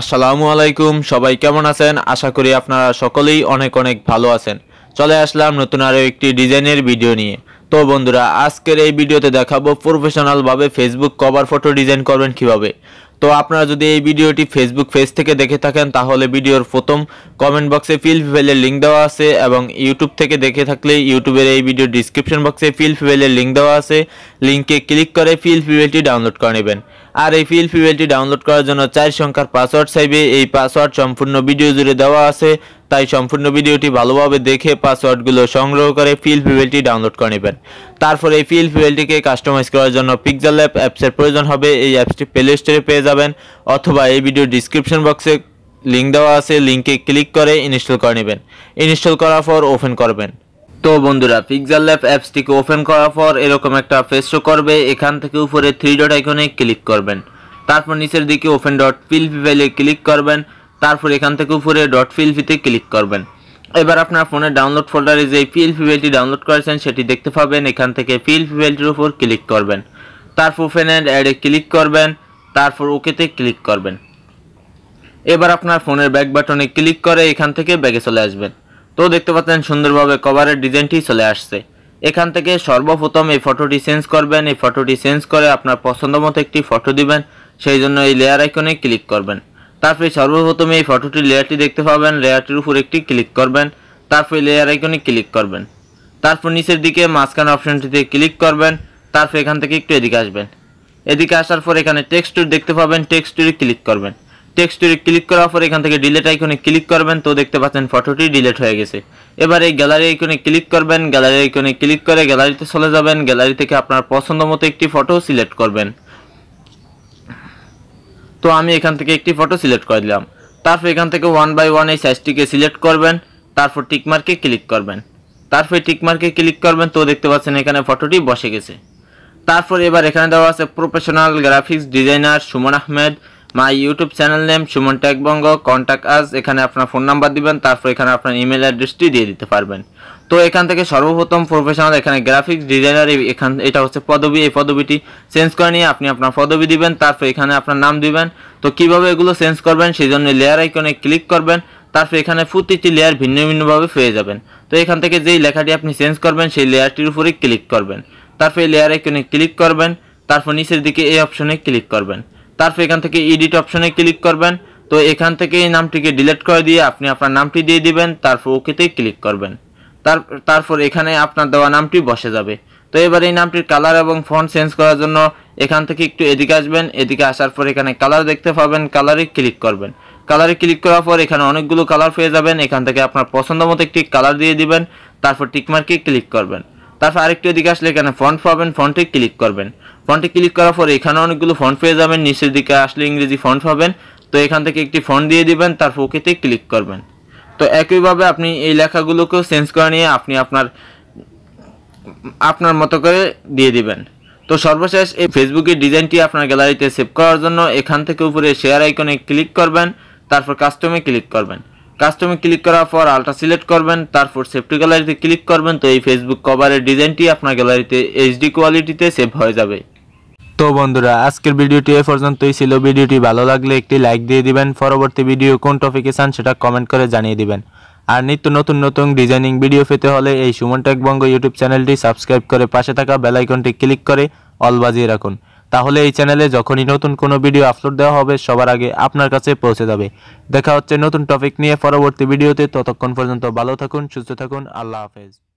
আসসালামু আলাইকুম সবাই কেমন আছেন আশা করি আপনারা সকলেই অনেক অনেক ভালো আছেন চলে আসলাম নতুন আরও একটি ডিজাইনের ভিডিও নিয়ে তো বন্ধুরা আজকের এই ভিডিওতে দেখাবো প্রফেশনালভাবে ফেসবুক কভার ফটো ডিজাইন করবেন কিভাবে তো আপনারা যদি এই ভিডিওটি ফেসবুক ফেজ থেকে দেখে থাকেন তাহলে ভিডিওর প্রথম কমেন্ট বক্সে ফিল ফিভেলের লিঙ্ক দেওয়া আছে এবং ইউটিউব থেকে দেখে থাকলে ইউটিউবের এই ভিডিও ডিসক্রিপশন বক্সে ফিল ফিভেলের লিঙ্ক দেওয়া আছে লিঙ্কে ক্লিক করে ফিল ফিভেলটি ডাউনলোড করে নেবেন আর এই ফিল ফিভেলটি ডাউনলোড করার জন্য চার সংখ্যার পাসওয়ার্ড চাইবে এই পাসওয়ার্ড সম্পূর্ণ ভিডিও জুড়ে দেওয়া আছে তাই সম্পূর্ণ ভিডিওটি ভালোভাবে দেখে পাসওয়ার্ডগুলো সংগ্রহ করে ফিল ফিভেলটি ডাউনলোড করে নেবেন তারপর এই ফিল ফিভেলটিকে কাস্টমাইজ করার জন্য পিক্সেল অ্যাপ অ্যাপসের প্রয়োজন হবে এই অ্যাপসটি প্লে স্টোরে পেয়ে যাবেন অথবা এই ভিডিও ডিসক্রিপশন বক্সে লিঙ্ক দেওয়া আছে লিঙ্কে ক্লিক করে ইনস্টল করে নেবেন ইনস্টল করার পর ওপেন করবেন তো বন্ধুরা পিক্সেল ল্যাব অ্যাপসটিকে ওপেন করার পর এরকম একটা ফেস শো করবে এখান থেকে উপরে থ্রি ডট আইকনে ক্লিক করবেন তারপর নিচের দিকে ওপেন ডট ফিল ফিভেলে ক্লিক করবেন তারপর এখান থেকে উপরে ডট পিএলপিতে ক্লিক করবেন এবার আপনার ফোনের ডাউনলোড ফোল্ডারে যে পিএলপি ফাইলটি ডাউনলোড করেছেন সেটি দেখতে পাবেন এখান থেকে পিএলপি ফাইলটির উপর ক্লিক করবেন তারপর ফেনের অ্যাডে ক্লিক করবেন তারপর ওকেতে ক্লিক করবেন এবার আপনার ফোনের ব্যাক বাটনে ক্লিক করে এখান থেকে ব্যাগে চলে আসবেন তো দেখতে পাচ্ছেন সুন্দরভাবে কভারের ডিজাইনটি চলে আসছে এখান থেকে সর্বপ্রথম এই ফটোটি চেঞ্জ করবেন এই ফটোটি চেঞ্জ করে আপনার পছন্দ মতো একটি ফটো দিবেন সেই জন্য এই লেয়ার আইকনে ক্লিক করবেন তারপরে সর্বপ্রথমে এই ফটোটির লেয়ারটি দেখতে পাবেন লেয়ারটির উপর একটি ক্লিক করবেন তারপরে লেয়ার আইকনে ক্লিক করবেন তারপর নিচের দিকে মাঝখান অপশনটিতে ক্লিক করবেন তারপর এখান থেকে একটু এদিকে আসবেন এদিকে আসার পর এখানে টেক্সট দেখতে পাবেন টেক্সটুরে ক্লিক করবেন টেক্সটুরে ক্লিক করার পর এখান থেকে ডিলেট আইকনে ক্লিক করবেন তো দেখতে পাচ্ছেন ফটোটি ডিলেট হয়ে গেছে এবার এই গ্যালারি আইকনে ক্লিক করবেন গ্যালারি আইকনে ক্লিক করে গ্যালারিতে চলে যাবেন গ্যালারি থেকে আপনার পছন্দ মতো একটি ফটো সিলেক্ট করবেন তো আমি এখান থেকে একটি ফটো সিলেক্ট করে দিলাম তারপর এখান থেকে ওয়ান বাই ওয়ান এই সাইজটিকে সিলেক্ট করবেন তারপর টিকমার্কে ক্লিক করবেন তারপর টিকমার্কে ক্লিক করবেন তো দেখতে পাচ্ছেন এখানে ফটোটি বসে গেছে তারপর এবার এখানে দেওয়া আছে professional graphics designer Suman Ahmed my YouTube channel name Suman ট্যাকবঙ্গ কন্ট্যাক্ট আস এখানে আপনার ফোন নাম্বার দিবেন তারপর এখানে আপনার ইমেল অ্যাড্রেসটি দিয়ে দিতে পারবেন তো এখান থেকে সর্বপ্রথম প্রফেশনাল এখানে গ্রাফিক্স ডিজাইনার এখান এটা হচ্ছে পদবি এই পদবিটি চেঞ্জ করে নিয়ে আপনি আপনার পদবি দিবেন তারপর এখানে আপনার নাম দিবেন তো কিভাবে এগুলো চেঞ্জ করবেন সেই জন্য লেয়ার আইকনে ক্লিক করবেন তারপর এখানে প্রতিটি লেয়ার ভিন্ন ভিন্নভাবে পেয়ে যাবেন তো এখান থেকে যেই লেখাটি আপনি চেঞ্জ করবেন সেই লেয়ারটির উপরে ক্লিক করবেন তারপর এই লেয়ার আইকনে ক্লিক করবেন তারপর নিচের দিকে এই অপশনে ক্লিক করবেন তারপর এখান থেকে এডিট অপশনে ক্লিক করবেন তো এখান থেকে এই নামটিকে ডিলিট করে দিয়ে আপনি আপনার নামটি দিয়ে দিবেন তারপর ওকেতে ক্লিক করবেন তার তারপর এখানে আপনার দেওয়া নামটি বসে যাবে তো এবার এই নামটির কালার এবং ফোন চেঞ্জ করার জন্য এখান থেকে একটু এদিকে আসবেন এদিকে আসার পর এখানে কালার দেখতে পাবেন কালারে ক্লিক করবেন কালারে ক্লিক করার পর এখানে অনেকগুলো কালার পেয়ে যাবেন এখান থেকে আপনার পছন্দ মতো একটি কালার দিয়ে দিবেন তারপর টিকমার্কে ক্লিক করবেন তারপর আরেকটি এদিকে আসলে এখানে ফন্ট পাবেন ফন্টে ক্লিক করবেন ফন্টে ক্লিক করার পর এখানে অনেকগুলো ফন্ট পেয়ে যাবেন নিচের দিকে আসলে ইংরেজি ফন্ট পাবেন তো এখান থেকে একটি ফন্ট দিয়ে দিবেন তারপর ওকেতে ক্লিক করবেন তো একইভাবে আপনি এই লেখাগুলোকেও চেঞ্জ করে নিয়ে আপনি আপনার আপনার মতো করে দিয়ে দিবেন তো সর্বশেষ এই ফেসবুকের ডিজাইনটি আপনার গ্যালারিতে সেভ করার জন্য এখান থেকে উপরে শেয়ার আইকনে ক্লিক করবেন তারপর কাস্টমে ক্লিক করবেন কাস্টমে ক্লিক করার পর আলট্রা সিলেক্ট করবেন তারপর সেফটি গ্যালারিতে ক্লিক করবেন তো এই ফেসবুক কভারের ডিজাইনটি আপনার গ্যালারিতে এইচডি কোয়ালিটিতে সেভ হয়ে যাবে তো বন্ধুরা আজকের ভিডিওটি এ পর্যন্তই ছিল ভিডিওটি ভালো লাগলে একটি লাইক দিয়ে দিবেন পরবর্তী ভিডিও কোন টপিকে চান সেটা কমেন্ট করে জানিয়ে দিবেন আর নিত্য নতুন নতুন ডিজাইনিং ভিডিও পেতে হলে এই সুমন টেকবঙ্গ ইউটিউব চ্যানেলটি সাবস্ক্রাইব করে পাশে থাকা বেলাইকনটি ক্লিক করে অল বাজিয়ে রাখুন তাহলে এই চ্যানেলে যখনই নতুন কোনো ভিডিও আপলোড দেওয়া হবে সবার আগে আপনার কাছে পৌঁছে যাবে দেখা হচ্ছে নতুন টপিক নিয়ে পরবর্তী ভিডিওতে ততক্ষণ পর্যন্ত ভালো থাকুন সুস্থ থাকুন আল্লাহ হাফেজ